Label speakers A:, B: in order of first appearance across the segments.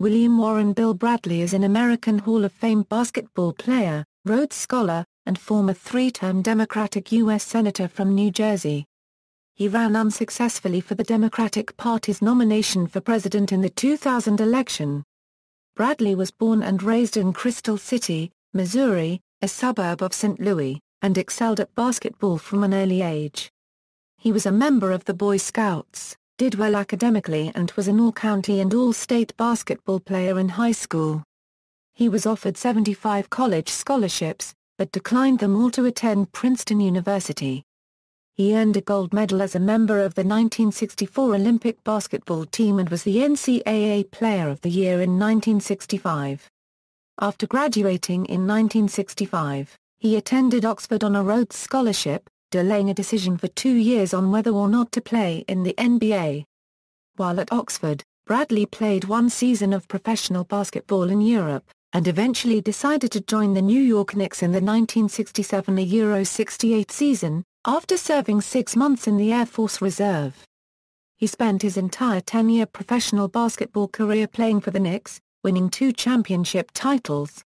A: William Warren Bill Bradley is an American Hall of Fame basketball player, Rhodes Scholar, and former three-term Democratic U.S. Senator from New Jersey. He ran unsuccessfully for the Democratic Party's nomination for president in the 2000 election. Bradley was born and raised in Crystal City, Missouri, a suburb of St. Louis, and excelled at basketball from an early age. He was a member of the Boy Scouts did well academically and was an all-county and all-state basketball player in high school. He was offered 75 college scholarships, but declined them all to attend Princeton University. He earned a gold medal as a member of the 1964 Olympic basketball team and was the NCAA Player of the Year in 1965. After graduating in 1965, he attended Oxford on a Rhodes Scholarship, delaying a decision for two years on whether or not to play in the NBA. While at Oxford, Bradley played one season of professional basketball in Europe, and eventually decided to join the New York Knicks in the 1967-68 season, after serving six months in the Air Force Reserve. He spent his entire 10-year professional basketball career playing for the Knicks, winning two championship titles.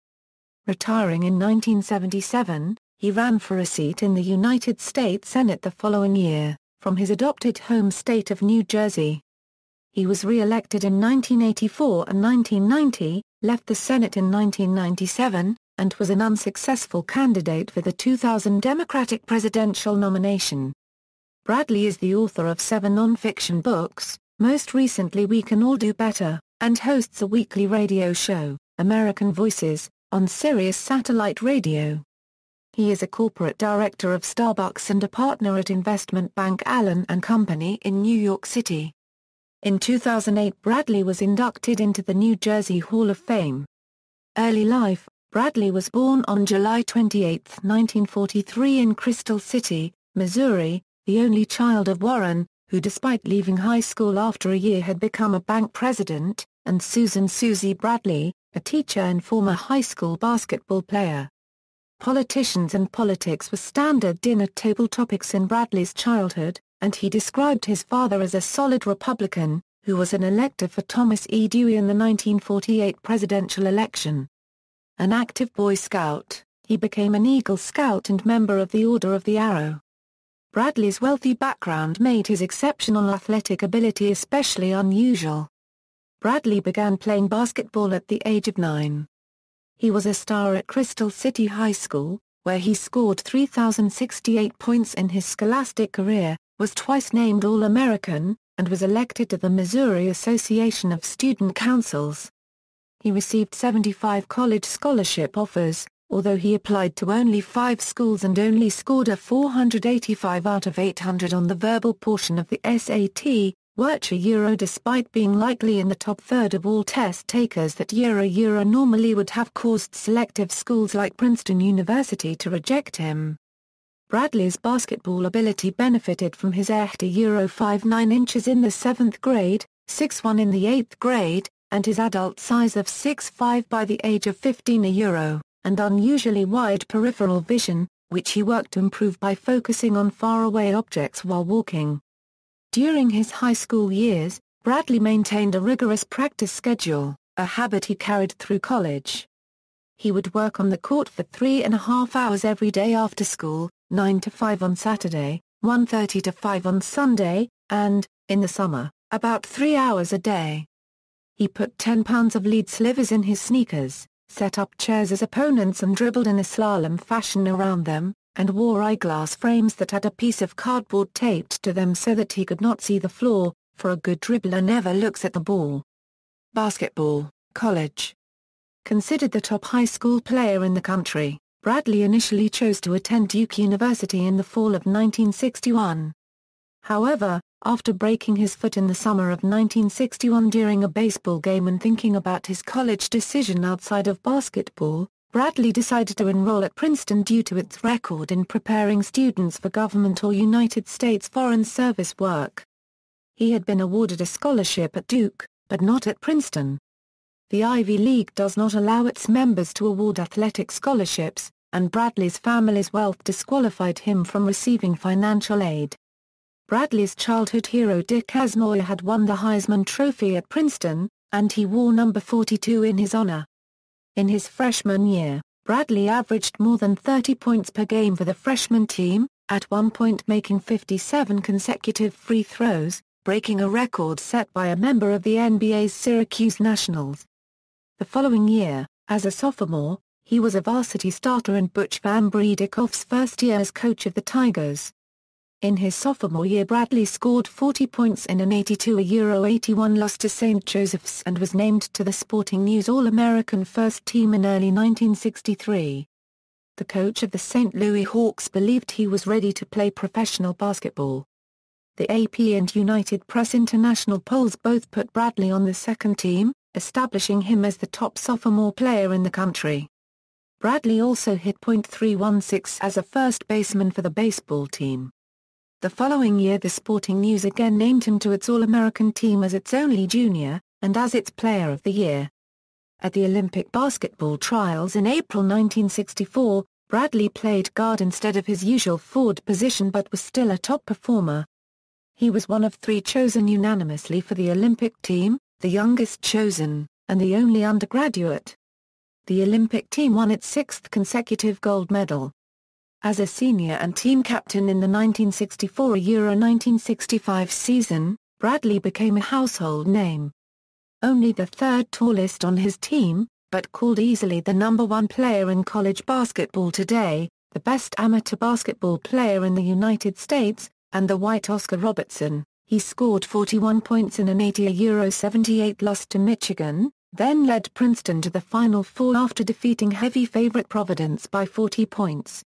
A: Retiring in 1977, he ran for a seat in the United States Senate the following year, from his adopted home state of New Jersey. He was re-elected in 1984 and 1990, left the Senate in 1997, and was an unsuccessful candidate for the 2000 Democratic presidential nomination. Bradley is the author of seven nonfiction books, most recently We Can All Do Better, and hosts a weekly radio show, American Voices, on Sirius Satellite Radio. He is a corporate director of Starbucks and a partner at investment bank Allen & Company in New York City. In 2008 Bradley was inducted into the New Jersey Hall of Fame. Early life, Bradley was born on July 28, 1943 in Crystal City, Missouri, the only child of Warren, who despite leaving high school after a year had become a bank president, and Susan Susie Bradley, a teacher and former high school basketball player. Politicians and politics were standard dinner table topics in Bradley's childhood, and he described his father as a solid Republican, who was an elector for Thomas E. Dewey in the 1948 presidential election. An active Boy Scout, he became an Eagle Scout and member of the Order of the Arrow. Bradley's wealthy background made his exceptional athletic ability especially unusual. Bradley began playing basketball at the age of nine. He was a star at Crystal City High School, where he scored 3,068 points in his scholastic career, was twice named All-American, and was elected to the Missouri Association of Student Councils. He received 75 college scholarship offers, although he applied to only five schools and only scored a 485 out of 800 on the verbal portion of the SAT, Wirtsch's Euro despite being likely in the top third of all test takers that Euro Euro normally would have caused selective schools like Princeton University to reject him. Bradley's basketball ability benefited from his Echter Euro 5 9 inches in the 7th grade, 6'1 in the 8th grade, and his adult size of 6'5 by the age of 15 a Euro, and unusually wide peripheral vision, which he worked to improve by focusing on faraway objects while walking. During his high school years, Bradley maintained a rigorous practice schedule, a habit he carried through college. He would work on the court for three and a half hours every day after school, 9 to 5 on Saturday, 1.30 to 5 on Sunday, and, in the summer, about three hours a day. He put 10 pounds of lead slivers in his sneakers, set up chairs as opponents and dribbled in a slalom fashion around them, and wore eyeglass frames that had a piece of cardboard taped to them so that he could not see the floor, for a good dribbler never looks at the ball. Basketball, college. Considered the top high school player in the country, Bradley initially chose to attend Duke University in the fall of 1961. However, after breaking his foot in the summer of 1961 during a baseball game and thinking about his college decision outside of basketball, Bradley decided to enroll at Princeton due to its record in preparing students for government or United States Foreign Service work. He had been awarded a scholarship at Duke, but not at Princeton. The Ivy League does not allow its members to award athletic scholarships, and Bradley's family's wealth disqualified him from receiving financial aid. Bradley's childhood hero Dick Asnoy had won the Heisman Trophy at Princeton, and he wore number 42 in his honor. In his freshman year, Bradley averaged more than 30 points per game for the freshman team, at one point making 57 consecutive free throws, breaking a record set by a member of the NBA's Syracuse Nationals. The following year, as a sophomore, he was a varsity starter in Butch Van Bredikoff's first year as coach of the Tigers. In his sophomore year Bradley scored 40 points in an 82-81 loss to St. Joseph's and was named to the Sporting News All-American First Team in early 1963. The coach of the St. Louis Hawks believed he was ready to play professional basketball. The AP and United Press International polls both put Bradley on the second team, establishing him as the top sophomore player in the country. Bradley also hit .316 as a first baseman for the baseball team. The following year the Sporting News again named him to its All-American team as its only junior, and as its Player of the Year. At the Olympic basketball trials in April 1964, Bradley played guard instead of his usual forward position but was still a top performer. He was one of three chosen unanimously for the Olympic team, the youngest chosen, and the only undergraduate. The Olympic team won its sixth consecutive gold medal. As a senior and team captain in the 1964 Euro 1965 season, Bradley became a household name. Only the third tallest on his team, but called easily the number one player in college basketball today, the best amateur basketball player in the United States, and the white Oscar Robertson, he scored 41 points in an 80 Euro 78 loss to Michigan, then led Princeton to the Final Four after defeating heavy favorite Providence by 40 points.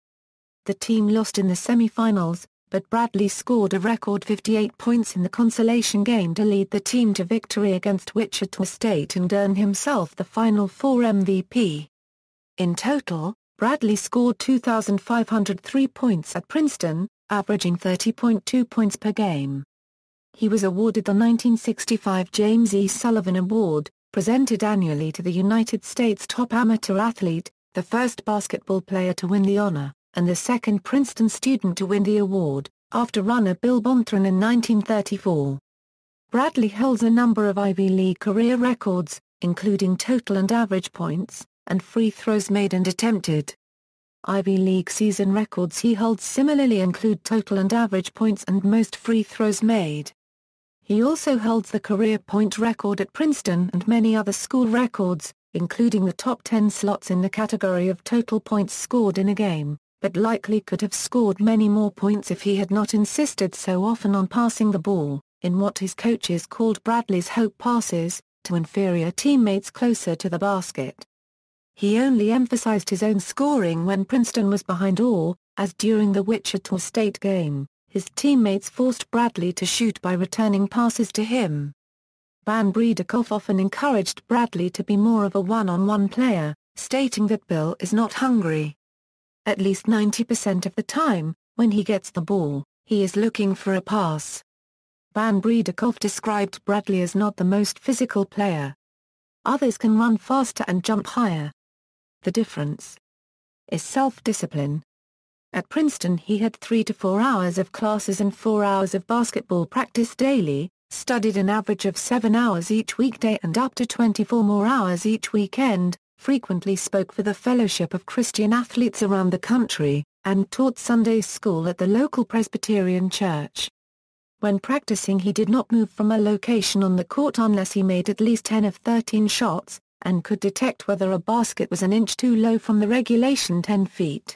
A: The team lost in the semi-finals, but Bradley scored a record 58 points in the consolation game to lead the team to victory against Wichita State and earn himself the Final Four MVP. In total, Bradley scored 2,503 points at Princeton, averaging 30.2 points per game. He was awarded the 1965 James E. Sullivan Award, presented annually to the United States' top amateur athlete, the first basketball player to win the honor and the second Princeton student to win the award, after runner Bill Bontraon in 1934. Bradley holds a number of Ivy League career records, including total and average points, and free throws made and attempted. Ivy League season records he holds similarly include total and average points and most free throws made. He also holds the career point record at Princeton and many other school records, including the top 10 slots in the category of total points scored in a game but likely could have scored many more points if he had not insisted so often on passing the ball, in what his coaches called Bradley's hope passes, to inferior teammates closer to the basket. He only emphasized his own scoring when Princeton was behind all, as during the Wichita State game, his teammates forced Bradley to shoot by returning passes to him. Van Bredekoff often encouraged Bradley to be more of a one-on-one -on -one player, stating that Bill is not hungry, at least 90% of the time, when he gets the ball, he is looking for a pass. Van Bredekoff described Bradley as not the most physical player. Others can run faster and jump higher. The difference is self-discipline. At Princeton he had three to four hours of classes and four hours of basketball practice daily, studied an average of seven hours each weekday and up to 24 more hours each weekend, frequently spoke for the Fellowship of Christian Athletes around the country, and taught Sunday school at the local Presbyterian church. When practicing he did not move from a location on the court unless he made at least 10 of 13 shots, and could detect whether a basket was an inch too low from the regulation 10 feet.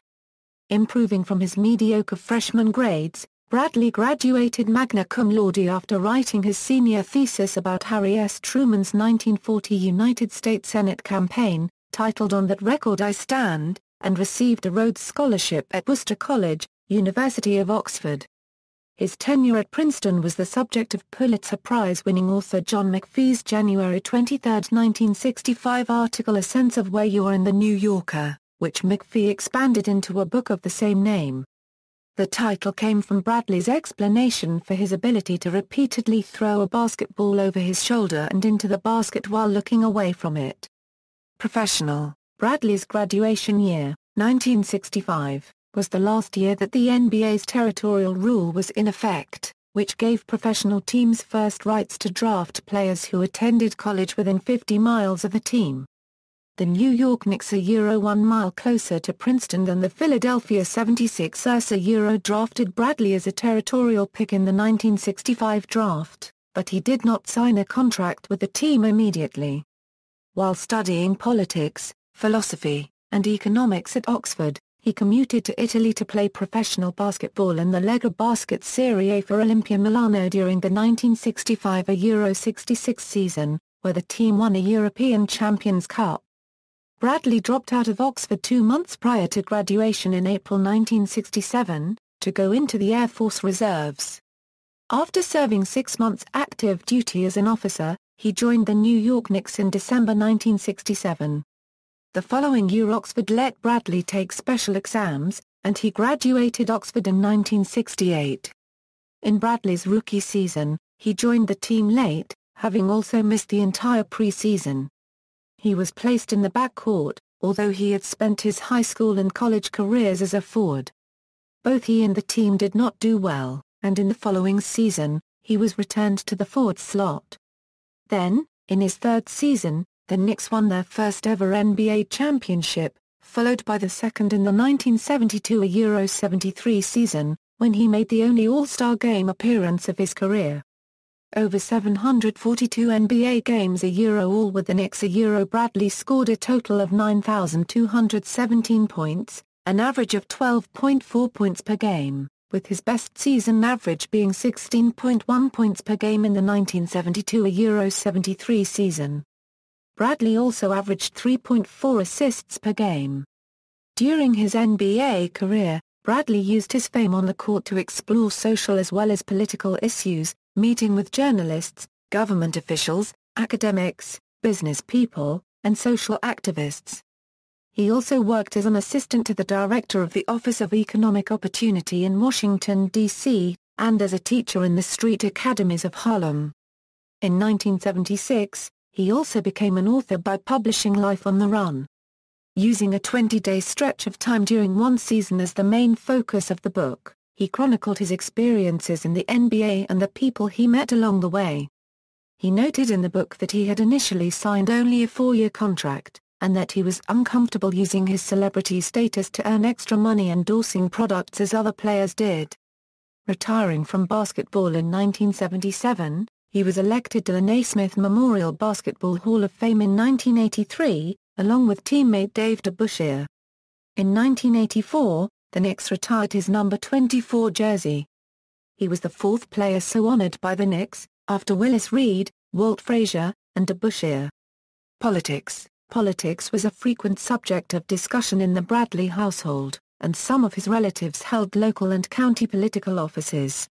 A: Improving from his mediocre freshman grades, Bradley graduated magna cum laude after writing his senior thesis about Harry S. Truman's 1940 United States Senate campaign, titled On That Record I Stand, and received a Rhodes Scholarship at Worcester College, University of Oxford. His tenure at Princeton was the subject of Pulitzer Prize-winning author John McPhee's January 23, 1965 article A Sense of Where You Are in The New Yorker, which McPhee expanded into a book of the same name. The title came from Bradley's explanation for his ability to repeatedly throw a basketball over his shoulder and into the basket while looking away from it. Professional, Bradley's graduation year, 1965, was the last year that the NBA's territorial rule was in effect, which gave professional teams first rights to draft players who attended college within 50 miles of the team the New York Knicks are Euro one mile closer to Princeton than the Philadelphia 76ers are Euro drafted Bradley as a territorial pick in the 1965 draft, but he did not sign a contract with the team immediately. While studying politics, philosophy, and economics at Oxford, he commuted to Italy to play professional basketball in the Lega Basket Serie A for Olympia Milano during the 1965 Euro 66 season, where the team won a European Champions Cup. Bradley dropped out of Oxford two months prior to graduation in April 1967, to go into the Air Force Reserves. After serving six months active duty as an officer, he joined the New York Knicks in December 1967. The following year Oxford let Bradley take special exams, and he graduated Oxford in 1968. In Bradley's rookie season, he joined the team late, having also missed the entire preseason. He was placed in the backcourt, although he had spent his high school and college careers as a forward. Both he and the team did not do well, and in the following season, he was returned to the forward slot. Then, in his third season, the Knicks won their first ever NBA championship, followed by the second in the 1972 Euro 73 season, when he made the only All-Star game appearance of his career over 742 NBA games a Euro all with the Knicks a Euro Bradley scored a total of 9,217 points, an average of 12.4 points per game, with his best season average being 16.1 points per game in the 1972 Euro 73 season. Bradley also averaged 3.4 assists per game. During his NBA career, Bradley used his fame on the court to explore social as well as political issues, meeting with journalists, government officials, academics, business people, and social activists. He also worked as an assistant to the director of the Office of Economic Opportunity in Washington, D.C., and as a teacher in the street academies of Harlem. In 1976, he also became an author by publishing Life on the Run. Using a 20-day stretch of time during one season as the main focus of the book, he chronicled his experiences in the NBA and the people he met along the way. He noted in the book that he had initially signed only a four-year contract, and that he was uncomfortable using his celebrity status to earn extra money endorsing products as other players did. Retiring from basketball in 1977, he was elected to the Naismith Memorial Basketball Hall of Fame in 1983, along with teammate Dave DeBusschere. In 1984, the Knicks retired his number 24 jersey. He was the fourth player so honored by the Knicks, after Willis Reed, Walt Frazier, and DeBusschere. Politics Politics was a frequent subject of discussion in the Bradley household, and some of his relatives held local and county political offices.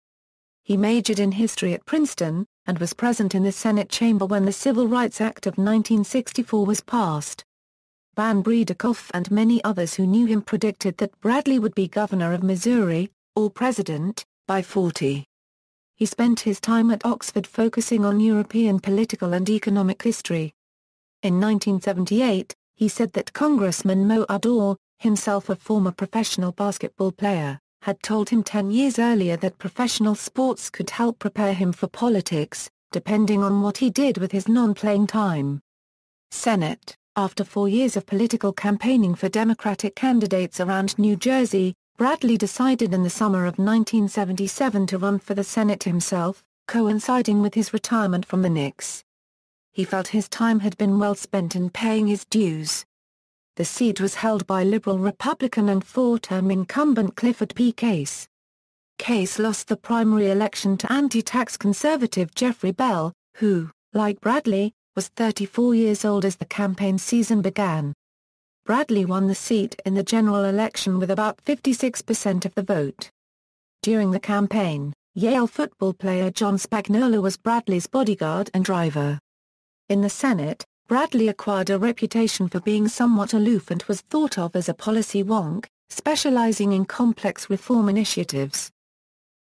A: He majored in history at Princeton, and was present in the Senate chamber when the Civil Rights Act of 1964 was passed. Van Bredekopf and many others who knew him predicted that Bradley would be governor of Missouri, or president, by 40. He spent his time at Oxford focusing on European political and economic history. In 1978, he said that Congressman Mo Udall, himself a former professional basketball player, had told him 10 years earlier that professional sports could help prepare him for politics, depending on what he did with his non-playing time. Senate after four years of political campaigning for Democratic candidates around New Jersey, Bradley decided in the summer of 1977 to run for the Senate himself, coinciding with his retirement from the Knicks. He felt his time had been well spent in paying his dues. The seat was held by liberal Republican and four-term incumbent Clifford P. Case. Case lost the primary election to anti-tax conservative Jeffrey Bell, who, like Bradley, was 34 years old as the campaign season began. Bradley won the seat in the general election with about 56% of the vote. During the campaign, Yale football player John Spagnuolo was Bradley's bodyguard and driver. In the Senate, Bradley acquired a reputation for being somewhat aloof and was thought of as a policy wonk, specializing in complex reform initiatives.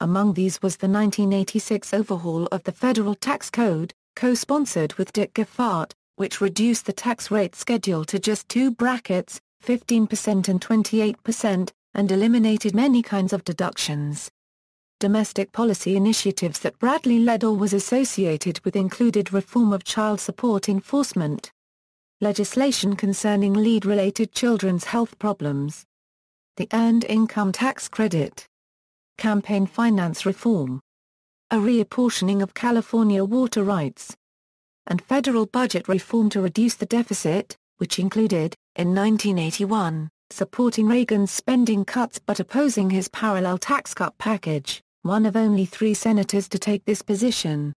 A: Among these was the 1986 overhaul of the federal tax code, co-sponsored with Dick Giffard, which reduced the tax rate schedule to just two brackets, 15% and 28%, and eliminated many kinds of deductions. Domestic policy initiatives that Bradley led or was associated with included reform of child support enforcement, legislation concerning lead-related children's health problems, the Earned Income Tax Credit, campaign finance reform, a reapportioning of California water rights, and federal budget reform to reduce the deficit, which included, in 1981, supporting Reagan's spending cuts but opposing his parallel tax cut package, one of only three senators to take this position.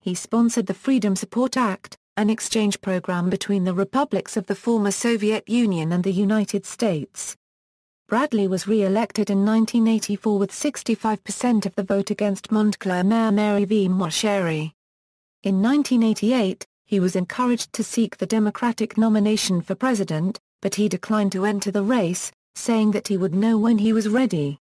A: He sponsored the Freedom Support Act, an exchange program between the republics of the former Soviet Union and the United States, Bradley was re-elected in 1984 with 65% of the vote against Montclair Mayor Mary V. Mosheri. In 1988, he was encouraged to seek the Democratic nomination for president, but he declined to enter the race, saying that he would know when he was ready.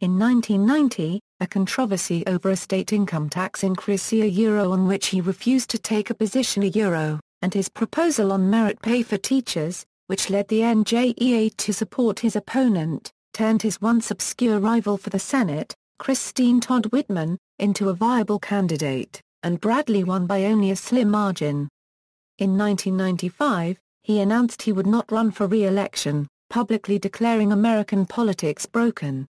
A: In 1990, a controversy over a state income tax increase a euro on which he refused to take a position a euro, and his proposal on merit pay for teachers, which led the NJEA to support his opponent, turned his once obscure rival for the Senate, Christine Todd Whitman, into a viable candidate, and Bradley won by only a slim margin. In 1995, he announced he would not run for re-election, publicly declaring American politics broken.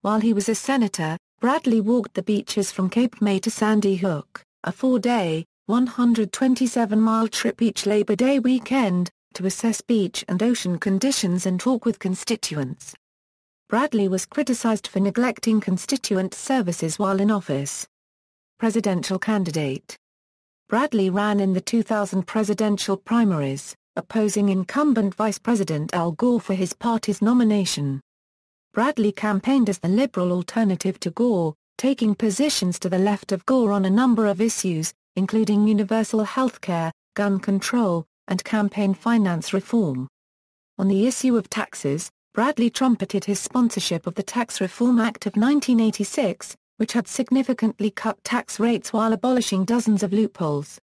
A: While he was a senator, Bradley walked the beaches from Cape May to Sandy Hook, a four-day, 127-mile trip each Labor Day weekend, to assess beach and ocean conditions and talk with constituents. Bradley was criticized for neglecting constituent services while in office. Presidential candidate Bradley ran in the 2000 presidential primaries, opposing incumbent Vice President Al Gore for his party's nomination. Bradley campaigned as the liberal alternative to Gore, taking positions to the left of Gore on a number of issues, including universal health care, gun control, and campaign finance reform. On the issue of taxes, Bradley trumpeted his sponsorship of the Tax Reform Act of 1986, which had significantly cut tax rates while abolishing dozens of loopholes.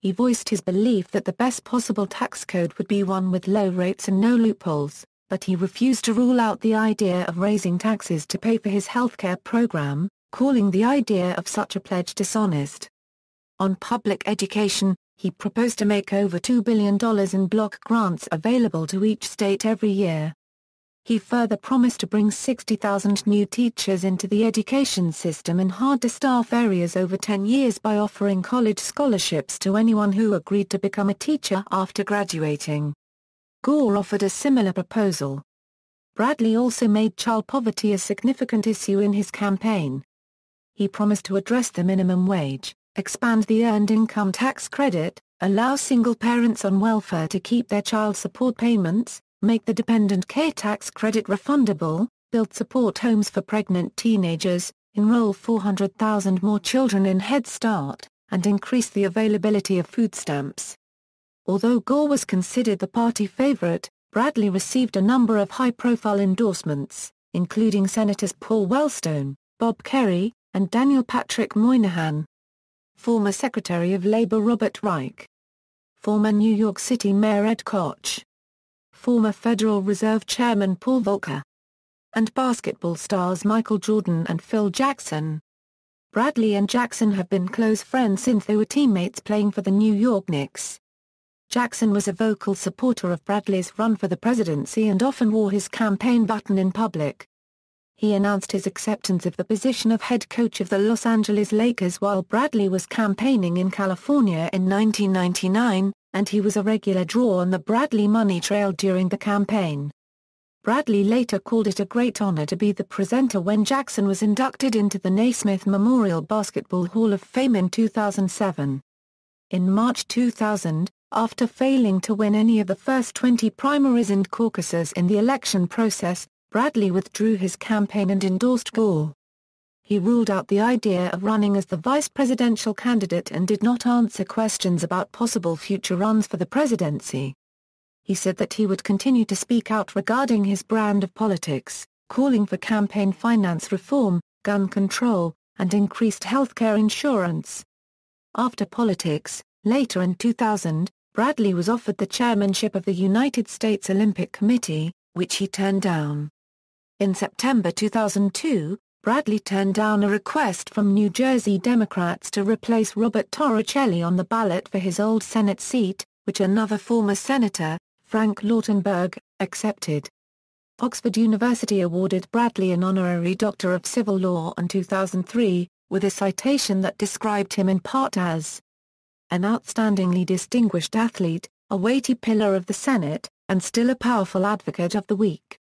A: He voiced his belief that the best possible tax code would be one with low rates and no loopholes, but he refused to rule out the idea of raising taxes to pay for his healthcare program, calling the idea of such a pledge dishonest. On public education, he proposed to make over $2 billion in block grants available to each state every year. He further promised to bring 60,000 new teachers into the education system in hard-to-staff areas over 10 years by offering college scholarships to anyone who agreed to become a teacher after graduating. Gore offered a similar proposal. Bradley also made child poverty a significant issue in his campaign. He promised to address the minimum wage expand the Earned Income Tax Credit, allow single parents on welfare to keep their child support payments, make the dependent care tax credit refundable, build support homes for pregnant teenagers, enroll 400,000 more children in Head Start, and increase the availability of food stamps. Although Gore was considered the party favorite, Bradley received a number of high-profile endorsements, including Senators Paul Wellstone, Bob Kerry, and Daniel Patrick Moynihan former Secretary of Labor Robert Reich, former New York City Mayor Ed Koch, former Federal Reserve Chairman Paul Volcker, and basketball stars Michael Jordan and Phil Jackson. Bradley and Jackson have been close friends since they were teammates playing for the New York Knicks. Jackson was a vocal supporter of Bradley's run for the presidency and often wore his campaign button in public he announced his acceptance of the position of head coach of the Los Angeles Lakers while Bradley was campaigning in California in 1999, and he was a regular draw on the Bradley money trail during the campaign. Bradley later called it a great honor to be the presenter when Jackson was inducted into the Naismith Memorial Basketball Hall of Fame in 2007. In March 2000, after failing to win any of the first 20 primaries and caucuses in the election process, Bradley withdrew his campaign and endorsed Gore. He ruled out the idea of running as the vice presidential candidate and did not answer questions about possible future runs for the presidency. He said that he would continue to speak out regarding his brand of politics, calling for campaign finance reform, gun control, and increased healthcare insurance. After politics, later in 2000, Bradley was offered the chairmanship of the United States Olympic Committee, which he turned down. In September 2002, Bradley turned down a request from New Jersey Democrats to replace Robert Torricelli on the ballot for his old Senate seat, which another former senator, Frank Lautenberg, accepted. Oxford University awarded Bradley an honorary Doctor of Civil Law in 2003, with a citation that described him in part as an outstandingly distinguished athlete, a weighty pillar of the Senate, and still a powerful advocate of the weak.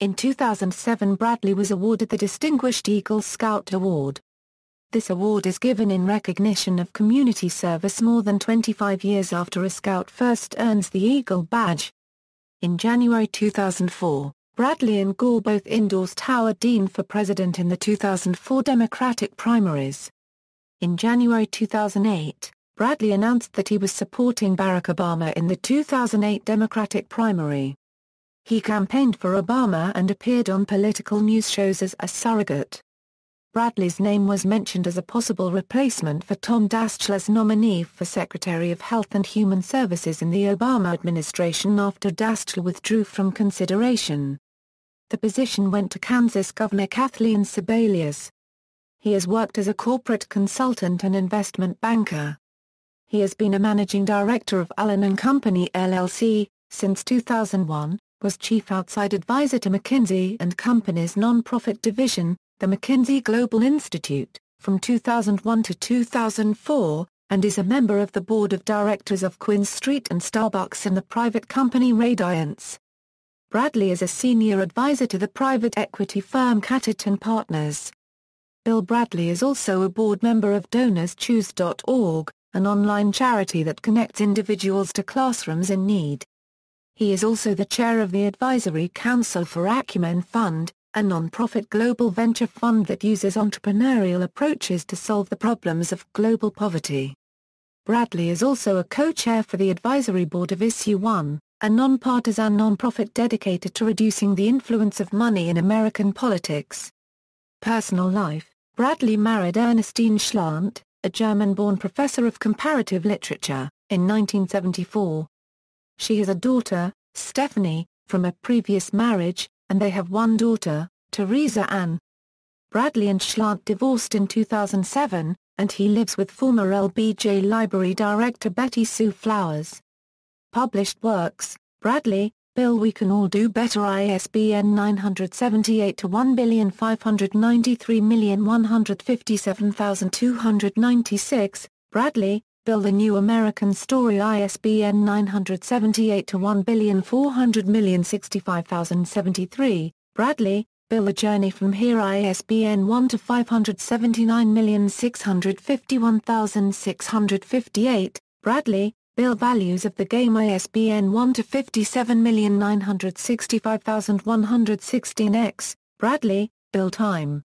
A: In 2007 Bradley was awarded the Distinguished Eagle Scout Award. This award is given in recognition of community service more than 25 years after a scout first earns the Eagle Badge. In January 2004, Bradley and Gore both endorsed Howard Dean for president in the 2004 Democratic primaries. In January 2008, Bradley announced that he was supporting Barack Obama in the 2008 Democratic primary. He campaigned for Obama and appeared on political news shows as a surrogate. Bradley's name was mentioned as a possible replacement for Tom Daschle's nominee for Secretary of Health and Human Services in the Obama administration after Daschle withdrew from consideration. The position went to Kansas Governor Kathleen Sebelius. He has worked as a corporate consultant and investment banker. He has been a managing director of Allen & Company LLC, since 2001, was chief outside advisor to McKinsey and Company's non-profit division, the McKinsey Global Institute, from 2001 to 2004, and is a member of the board of directors of Quinn Street and Starbucks and the private company Radiance. Bradley is a senior advisor to the private equity firm Catterton Partners. Bill Bradley is also a board member of DonorsChoose.org, an online charity that connects individuals to classrooms in need. He is also the chair of the Advisory Council for Acumen Fund, a non-profit global venture fund that uses entrepreneurial approaches to solve the problems of global poverty. Bradley is also a co-chair for the advisory board of Issue 1, a non-partisan non-profit dedicated to reducing the influence of money in American politics. Personal life Bradley married Ernestine Schlant, a German-born professor of comparative literature, in 1974. She has a daughter, Stephanie, from a previous marriage, and they have one daughter, Teresa Ann. Bradley and Schlant divorced in 2007, and he lives with former LBJ Library director Betty Sue Flowers. Published works, Bradley, Bill We Can All Do Better ISBN 978 to 1593157296, Bradley, Build a New American Story ISBN 978 one billion four hundred million sixty five thousand seventy three. Bradley, Bill A Journey from Here ISBN 1-579651658, Bradley, Bill Values of the Game ISBN one fifty seven million nine hundred sixty five thousand one hundred sixteen x Bradley, Bill Time.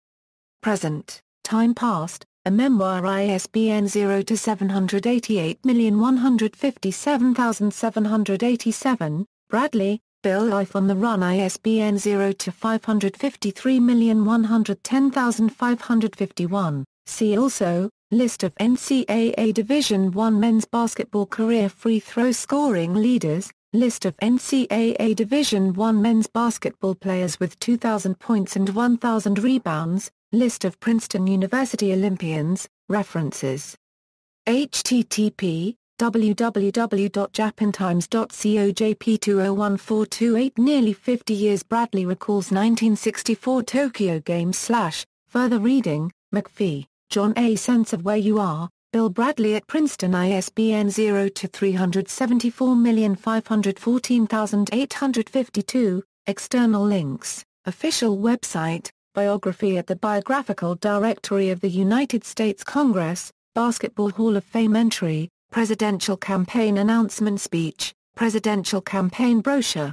A: Present, Time Past, a memoir ISBN 0-788157787, Bradley, Bill Life on the Run ISBN 0-553110551. See also, List of NCAA Division I men's basketball career free throw scoring leaders, List of NCAA Division I men's basketball players with 2,000 points and 1,000 rebounds, List of Princeton University Olympians, references. http www.japantimes.cojp201428 Nearly 50 years Bradley recalls 1964 Tokyo Games slash, further reading, McPhee, John A. Sense of Where You Are, Bill Bradley at Princeton ISBN 0-374514852, external links, official website, Biography at the Biographical Directory of the United States Congress, Basketball Hall of Fame entry, Presidential Campaign Announcement Speech, Presidential Campaign Brochure